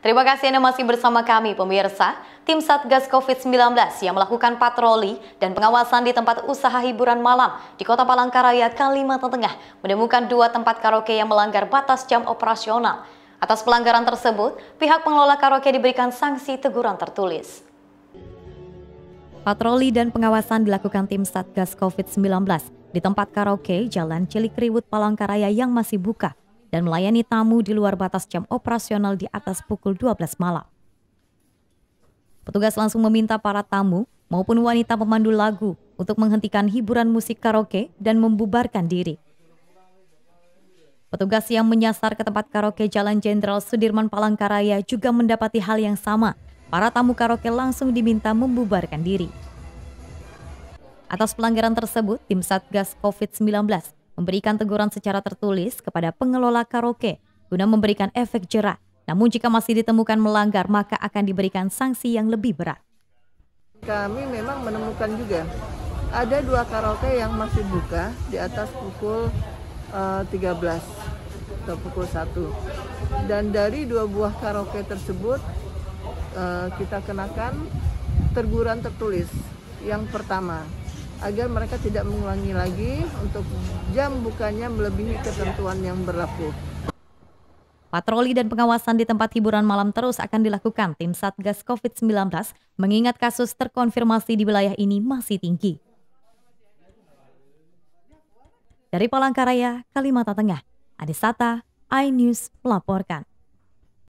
Terima kasih Anda masih bersama kami pemirsa. Tim Satgas COVID-19 yang melakukan patroli dan pengawasan di tempat usaha hiburan malam di Kota Palangkaraya, Kalimantan Tengah menemukan dua tempat karaoke yang melanggar batas jam operasional. Atas pelanggaran tersebut, pihak pengelola karaoke diberikan sanksi teguran tertulis. Patroli dan pengawasan dilakukan tim Satgas COVID-19 di tempat karaoke Jalan Cilikriwut Palangkaraya yang masih buka dan melayani tamu di luar batas jam operasional di atas pukul 12 malam. Petugas langsung meminta para tamu maupun wanita pemandu lagu untuk menghentikan hiburan musik karaoke dan membubarkan diri. Petugas yang menyasar ke tempat karaoke Jalan Jenderal Sudirman Palangkaraya juga mendapati hal yang sama. Para tamu karaoke langsung diminta membubarkan diri. Atas pelanggaran tersebut, tim Satgas COVID-19 memberikan teguran secara tertulis kepada pengelola karaoke guna memberikan efek jerah. Namun jika masih ditemukan melanggar maka akan diberikan sanksi yang lebih berat. Kami memang menemukan juga ada dua karaoke yang masih buka di atas pukul uh, eh, 13 atau pukul 1. Dan dari dua buah karaoke tersebut eh, kita kenakan teguran tertulis. Yang pertama, agar mereka tidak mengulangi lagi untuk jam bukanya melebihi ketentuan yang berlaku. Patroli dan pengawasan di tempat hiburan malam terus akan dilakukan tim Satgas COVID-19 mengingat kasus terkonfirmasi di wilayah ini masih tinggi. Dari Palangkaraya, Kalimantan Tengah, Adisata, iNews melaporkan.